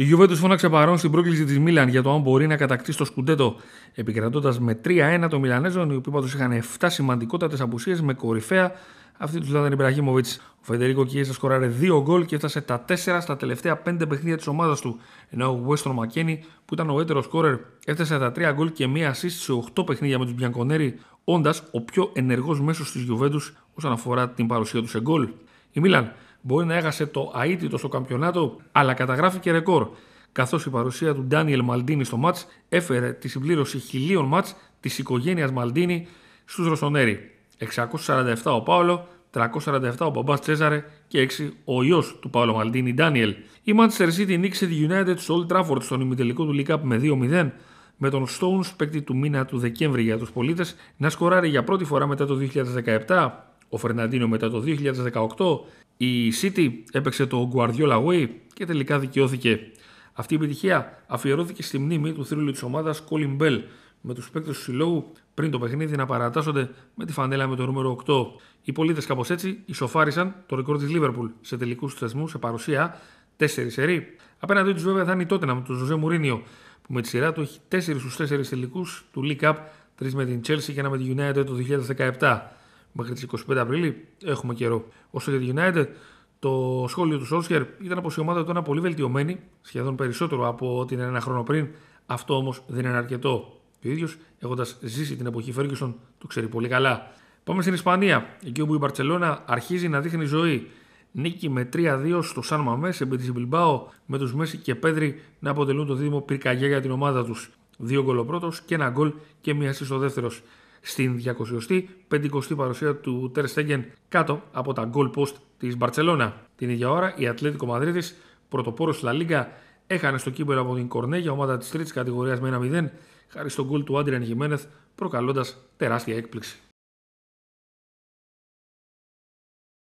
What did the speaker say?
Η Juventus φώναξε παρόν στην πρόκληση της Μίλαν για το αν μπορεί να κατακτήσει το σκουντέτο, επικρατώντας με 3-1 το Μιλανέζων, οι οποίοι πάντω είχαν 7 σημαντικότατες απουσίες με κορυφαία αυτή τους Λάντερ Ιμπραχήμοβιτ. Ο Φεντερίκο Κιέζα σκοράρε 2 γκολ και έφτασε τα 4 στα τελευταία 5 παιχνίδια της ομάδας του. Ενώ ο Βέστρο Μακένι, που ήταν ο έτερος σκόρερ, έφτασε τα 3 γκολ και μία assist σε 8 παιχνίδια με τους Μπιανκονέρι, όντας ο πιο ενεργός μέσος της Γιουβέντους όσον αφορά την παρουσία του σε γκολ. Η Μίλαν Μπορεί να έχασε το αίτητο στο καμπιονάτο, αλλά καταγράφηκε ρεκόρ. Καθώς η παρουσία του Ντάνιελ Μαλντίνη στο ματ έφερε τη συμπλήρωση χιλίων ματ της οικογένειας Μαλντίνη στους Ρωσονέρι. 647 ο Πάολο, 347 ο Μπαμπάς Τσέζαρε και 6 ο ιό του Πάολο Μαλντίνη, Ντάνιελ. Η Manchester City νίκησε τη United στο Old Trafford στον ημιτελικό του League Cup με 2-0 με τον Stones παίκτη του μήνα του Δεκέμβρη για τους πολίτες να σκοράρει για πρώτη φορά μετά το 2017, ο Φερναντίνο μετά το 2018 η City έπαιξε το Guardiola Way και τελικά δικαιώθηκε. Αυτή η επιτυχία αφιερώθηκε στη μνήμη του θρύλου της ομάδας Colin Bell με τους παίκτες του συλλόγου πριν το παιχνίδι να παρατάσσονται με τη φανέλα με το νούμερο 8. Οι πολίτες κάπως έτσι ισοφάρισαν το ρεκόρ της Λίβερπουλ σε τελικούς θεσμούς σε παρουσία 4 σερί. Απέναντί τους βέβαια θα είναι η τότενα με τον Ζωζέ Μουρίνιο που με τη σειρά του έχει 4 στους 4 τελικούς του League Cup, 3 με την Chelsea και 1 με την United το 2017 μέχρι τις 25 Απριλίου. Έχουμε καιρό. Όσο για τη United, το σχόλιο του Solskjaer ήταν πως η ομάδα ήταν πολύ βελτιωμένη, σχεδόν περισσότερο από ό,τι είναι ένα χρόνο πριν. Αυτό όμως δεν είναι αρκετό. Και ο ίδιος, έχοντας ζήσει την εποχή Ferguson, το ξέρει πολύ καλά. Πάμε στην Ισπανία, εκεί όπου η Μπαρσελόνα αρχίζει να δείχνει ζωή. Νίκη με 3-2 στο Σαν Μαμές, σε Μπιλμπάο, με τους Μέση και Πέδρη να αποτελούν το δίδυμο πυρκαγιά για την ομάδα τους. Δύο γκολ ο πρώτος και ένα γκολ και μία σύστο δεύτερος στην 250η παρουσία του Ter Stegen κάτω από τα goal post της Μπαρτσελώνα. Την ίδια ώρα η Ατλέτικο Μαδρίτης, πρωτοπόρος στη Λαλίγκα, έχανε στο κύπελο από την Κορνέγια ομάδα της τρίτης κατηγορίας με 1-0 χάρη στον γκολ του Άντριαν Γιμένεθ, προκαλώντας τεράστια έκπληξη.